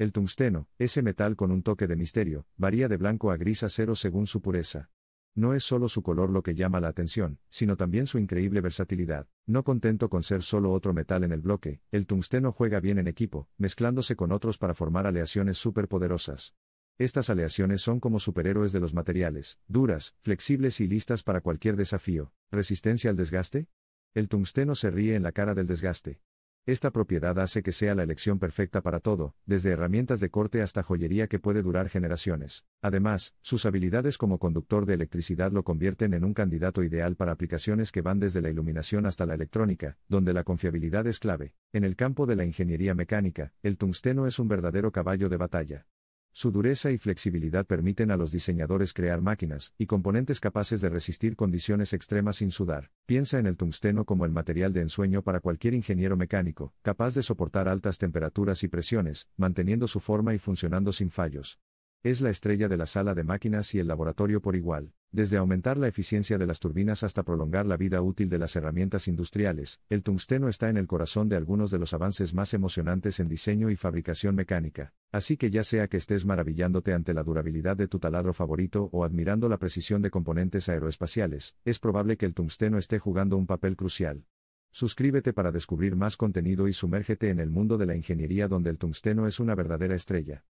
El tungsteno, ese metal con un toque de misterio, varía de blanco a gris acero según su pureza. No es solo su color lo que llama la atención, sino también su increíble versatilidad. No contento con ser solo otro metal en el bloque, el tungsteno juega bien en equipo, mezclándose con otros para formar aleaciones superpoderosas. Estas aleaciones son como superhéroes de los materiales, duras, flexibles y listas para cualquier desafío. ¿Resistencia al desgaste? El tungsteno se ríe en la cara del desgaste. Esta propiedad hace que sea la elección perfecta para todo, desde herramientas de corte hasta joyería que puede durar generaciones. Además, sus habilidades como conductor de electricidad lo convierten en un candidato ideal para aplicaciones que van desde la iluminación hasta la electrónica, donde la confiabilidad es clave. En el campo de la ingeniería mecánica, el tungsteno es un verdadero caballo de batalla. Su dureza y flexibilidad permiten a los diseñadores crear máquinas y componentes capaces de resistir condiciones extremas sin sudar. Piensa en el tungsteno como el material de ensueño para cualquier ingeniero mecánico, capaz de soportar altas temperaturas y presiones, manteniendo su forma y funcionando sin fallos. Es la estrella de la sala de máquinas y el laboratorio por igual. Desde aumentar la eficiencia de las turbinas hasta prolongar la vida útil de las herramientas industriales, el tungsteno está en el corazón de algunos de los avances más emocionantes en diseño y fabricación mecánica. Así que ya sea que estés maravillándote ante la durabilidad de tu taladro favorito o admirando la precisión de componentes aeroespaciales, es probable que el tungsteno esté jugando un papel crucial. Suscríbete para descubrir más contenido y sumérgete en el mundo de la ingeniería donde el tungsteno es una verdadera estrella.